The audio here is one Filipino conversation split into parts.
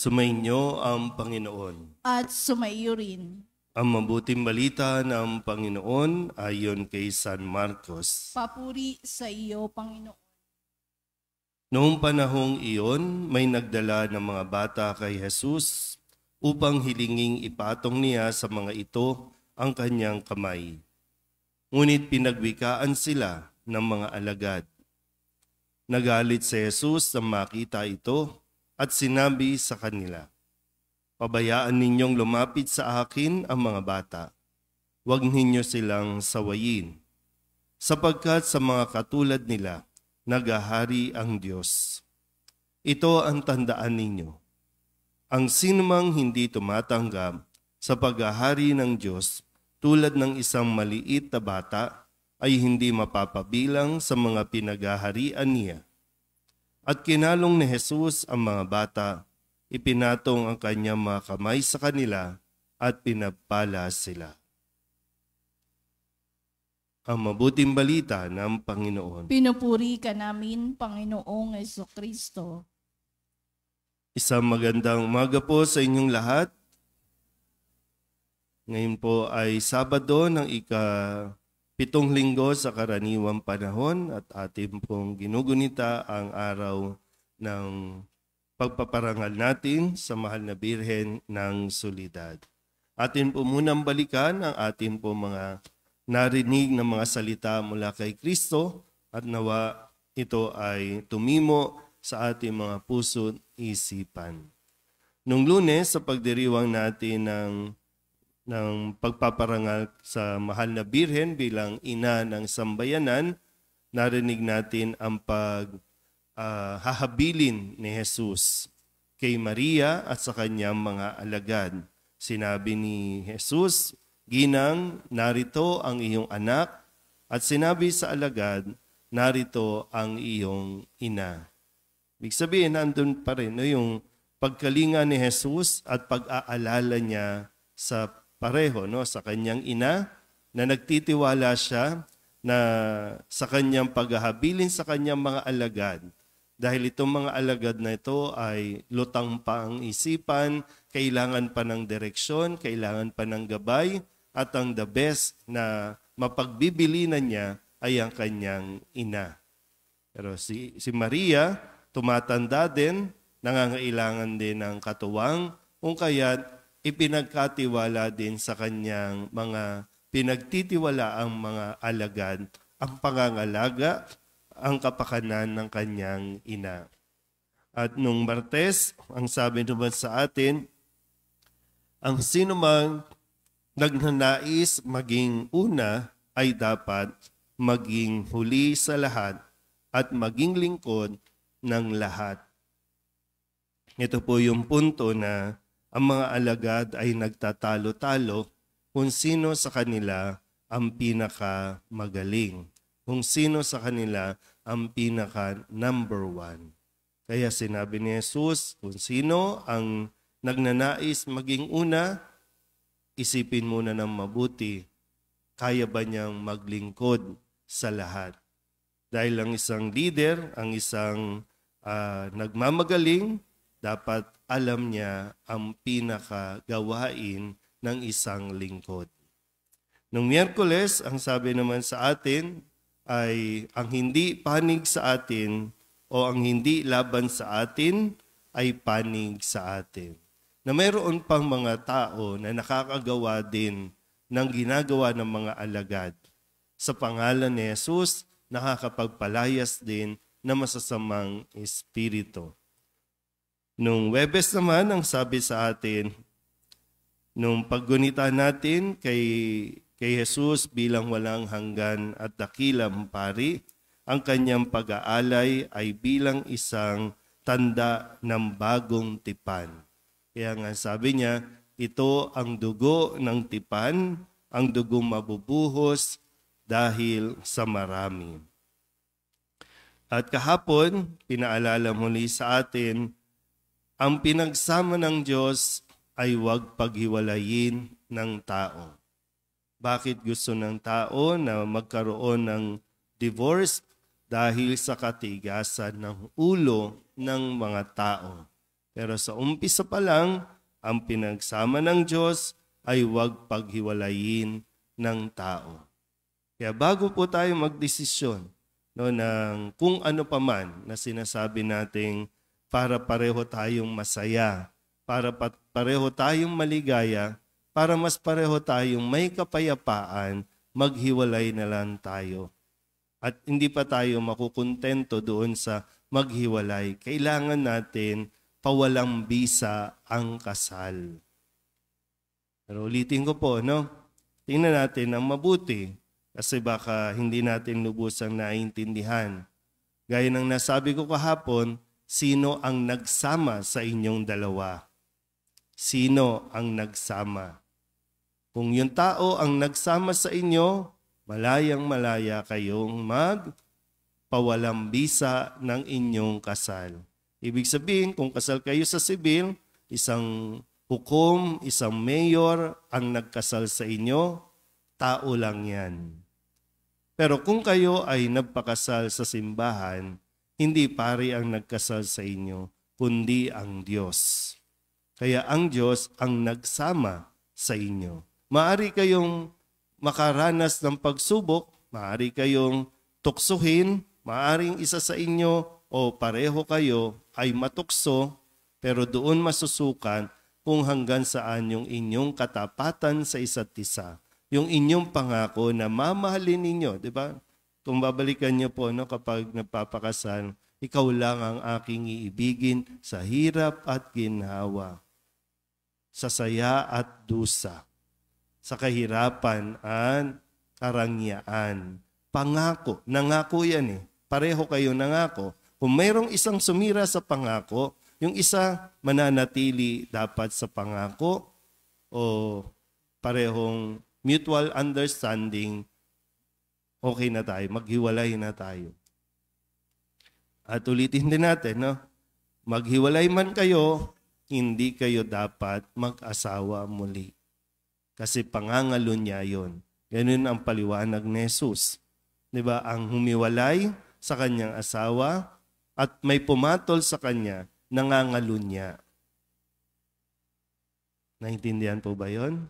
Sumainyo ang Panginoon. At sumayo rin. Ang mabuting balita ng Panginoon ayon kay San Marcos. Papuri sa iyo, Panginoon. Noong panahong iyon, may nagdala ng mga bata kay Jesus upang hilinging ipatong niya sa mga ito ang kanyang kamay. Ngunit pinagwikaan sila ng mga alagad. Nagalit si Jesus sa makita ito at sinabi sa kanila, Pabayaan ninyong lumapit sa akin ang mga bata. Huwag ninyo silang sawayin, sapagkat sa mga katulad nila, nagahari ang Diyos. Ito ang tandaan ninyo. Ang sinumang hindi tumatanggap sa paghahari ng Diyos tulad ng isang maliit na bata ay hindi mapapabilang sa mga pinaghaharian niya. At kinalong ni Jesus ang mga bata, ipinatong ang kanyang mga kamay sa kanila at pinagpala sila. Ang mabuting balita ng Panginoon. Pinupuri ka namin, Panginoong Yeso Kristo. Isang magandang umaga po sa inyong lahat. Ngayon po ay Sabado ng ika pitong linggo sa karaniwang panahon at atin pong ginugunita ang araw ng pagpaparangal natin sa mahal na Birhen ng Solidad. Atin po munang balikan ang atin po mga narinig ng mga salita mula kay Kristo at nawa ito ay tumimo sa ating mga puso't isipan. Nung lunes, sa pagdiriwang natin ng ng pagpaparangal sa mahal na birhen bilang ina ng sambayanan, narinig natin ang pag uh, ni Jesus kay Maria at sa kanyang mga alagad. Sinabi ni Jesus, Ginang, narito ang iyong anak, at sinabi sa alagad, narito ang iyong ina. Ibig sabihin, nandun pa rin no, yung pagkalinga ni Jesus at pag-aalala niya sa pareho no sa kanyang ina na nagtitiwala siya na sa kanyang paghahabilin sa kanyang mga alagad dahil itong mga alagad na ito ay lutang pa ang isipan, kailangan pa ng direksyon, kailangan pa ng gabay, at ang the best na mapagbibilinan niya ay ang kanyang ina. Pero si, si Maria, tumatanda din, nangangailangan din ng katuwang, kung kaya ipinagkatiwala din sa kanyang mga pinagtitiwala ang mga alagad, ang pangangalaga, ang kapakanan ng kanyang ina. At nung Martes, ang sabi naman sa atin, ang sino mang nagnanais maging una ay dapat maging huli sa lahat at maging lingkod ng lahat. Ito po yung punto na ang mga alagad ay nagtatalo-talo kung sino sa kanila ang pinaka magaling, kung sino sa kanila ang pinaka number one. Kaya sinabi ni Jesus, kung sino ang nagnanais maging una, isipin muna ng mabuti, kaya ba niyang maglingkod sa lahat? Dahil ang isang leader, ang isang uh, nagmamagaling, dapat alam niya ang pinakagawain ng isang lingkod. Nung Miyerkules, ang sabi naman sa atin ay ang hindi panig sa atin o ang hindi laban sa atin ay panig sa atin. Na mayroon pang mga tao na nakakagawa din ng ginagawa ng mga alagad. Sa pangalan ni Jesus, nakakapagpalayas din na masasamang espiritu. Nung Webes naman, ang sabi sa atin, nung paggunita natin kay, kay Jesus bilang walang hanggan at dakilang pari, ang kanyang pag-aalay ay bilang isang tanda ng bagong tipan. Kaya nga sabi niya, ito ang dugo ng tipan, ang dugo mabubuhos dahil sa marami. At kahapon, pinaalala muli sa atin ang pinagsama ng Diyos ay huwag paghiwalayin ng tao. Bakit gusto ng tao na magkaroon ng divorce? Dahil sa katigasan ng ulo ng mga tao. Pero sa umpisa pa lang, ang pinagsama ng Diyos ay huwag paghiwalayin ng tao. Kaya bago po tayo magdesisyon no, ng kung ano paman na sinasabi nating para pareho tayong masaya, para pareho tayong maligaya, para mas pareho tayong may kapayapaan, maghiwalay na lang tayo. At hindi pa tayo makukontento doon sa maghiwalay. Kailangan natin pawalang bisa ang kasal. Pero ulitin ko po, no? Tingnan natin ang mabuti kasi baka hindi natin lubusang naintindihan. Gaya ng nasabi ko kahapon, Sino ang nagsama sa inyong dalawa? Sino ang nagsama? Kung yung tao ang nagsama sa inyo, malayang malaya kayong magpawalang bisa ng inyong kasal. Ibig sabihin, kung kasal kayo sa sibil, isang hukom, isang mayor ang nagkasal sa inyo, tao lang yan. Pero kung kayo ay nagpakasal sa simbahan, hindi pari ang nagkasal sa inyo, kundi ang Diyos. Kaya ang Diyos ang nagsama sa inyo. Maari kayong makaranas ng pagsubok, maari kayong tuksuhin, maaring isa sa inyo o pareho kayo ay matukso, pero doon masusukan kung hanggang saan yung inyong katapatan sa isa't isa. Yung inyong pangako na mamahalin ninyo, di ba? Kung babalikan niyo po no, kapag nagpapakasal, ikaw lang ang aking iibigin sa hirap at ginhawa, sa saya at dusa, sa kahirapan at karangyaan. Pangako, nangako yan eh. Pareho kayo nangako. Kung mayroong isang sumira sa pangako, yung isa mananatili dapat sa pangako o parehong mutual understanding okay na tayo, maghiwalay na tayo. At ulitin din natin, no? Maghiwalay man kayo, hindi kayo dapat mag-asawa muli. Kasi pangangalo niya yon. Ganun ang paliwanag ni Jesus. Di ba? Ang humiwalay sa kanyang asawa at may pumatol sa kanya, nangangalo niya. Naintindihan po ba yon?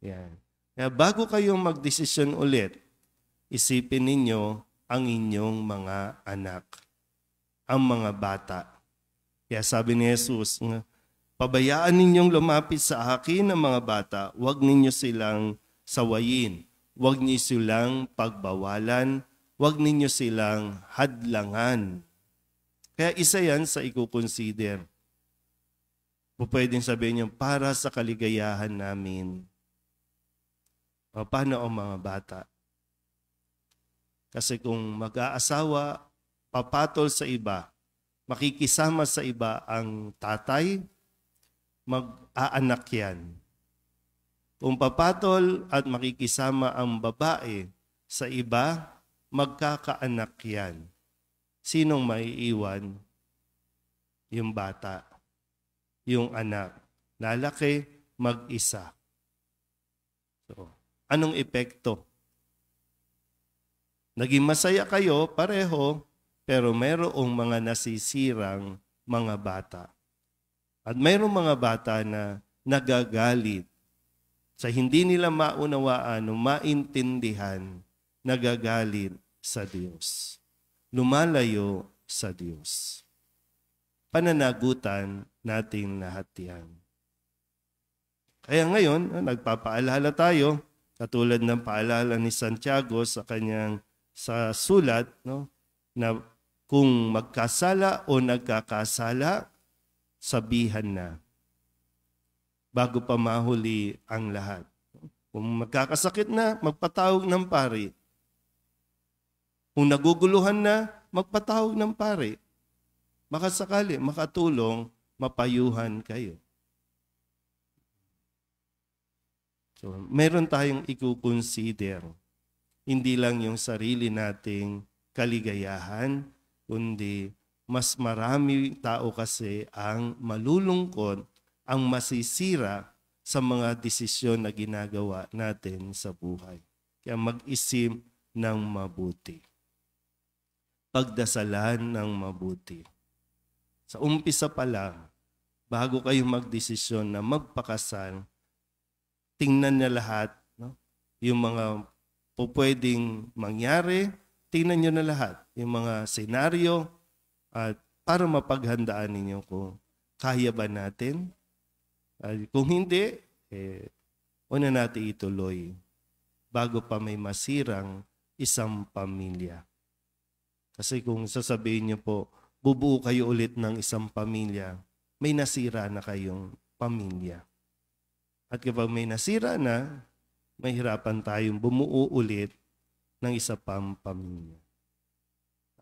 Yan. Kaya bago kayong mag magdesisyon ulit Isipin ninyo ang inyong mga anak, ang mga bata. Kaya sabi ni Jesus, pabayaan ninyong lumapit sa akin ang mga bata, huwag ninyo silang sawayin, huwag ninyo silang pagbawalan, huwag ninyo silang hadlangan. Kaya isa yan sa i-consider. Pwedeng sabihin niyo, para sa kaligayahan namin. O, paano ang mga bata? Kasi kung mag-aasawa, papatol sa iba, makikisama sa iba ang tatay, mag-aanak yan. Kung papatol at makikisama ang babae sa iba, magkakaanak yan. Sinong maiiwan? Yung bata, yung anak. Lalaki, mag-isa. So, anong epekto Naging masaya kayo pareho, pero mayroong mga nasisirang mga bata. At mayroong mga bata na nagagalit sa hindi nila maunawaan o maintindihan, nagagalit sa Diyos. Lumalayo sa Diyos. Pananagutan natin lahat yan. Kaya ngayon, nagpapaalala tayo, katulad ng paalala ni Santiago sa kanyang sa sulat no, na kung magkasala o nagkakasala, sabihan na bago pa mahuli ang lahat. Kung magkakasakit na, magpatawag ng pari. Kung naguguluhan na, magpatawag ng pari. Baka sakali, makatulong, mapayuhan kayo. So, meron tayong i-consider hindi lang yung sarili nating kaligayahan, kundi mas marami tao kasi ang malulungkot, ang masisira sa mga desisyon na ginagawa natin sa buhay. Kaya mag-isip ng mabuti. Pagdasalan ng mabuti. Sa umpisa pa lang, bago kayo magdesisyon na magpakasal, tingnan niya lahat no? yung mga po pwedeng mangyari. Tingnan nyo na lahat, yung mga senaryo at para mapaghandaan ninyo kung kaya ba natin. At kung hindi, eh, una natin ituloy bago pa may masirang isang pamilya. Kasi kung sasabihin niyo po, bubuo kayo ulit ng isang pamilya, may nasira na kayong pamilya. At kapag may nasira na, mahirapan tayong bumuo ulit ng isa pang pamilya.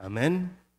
Amen?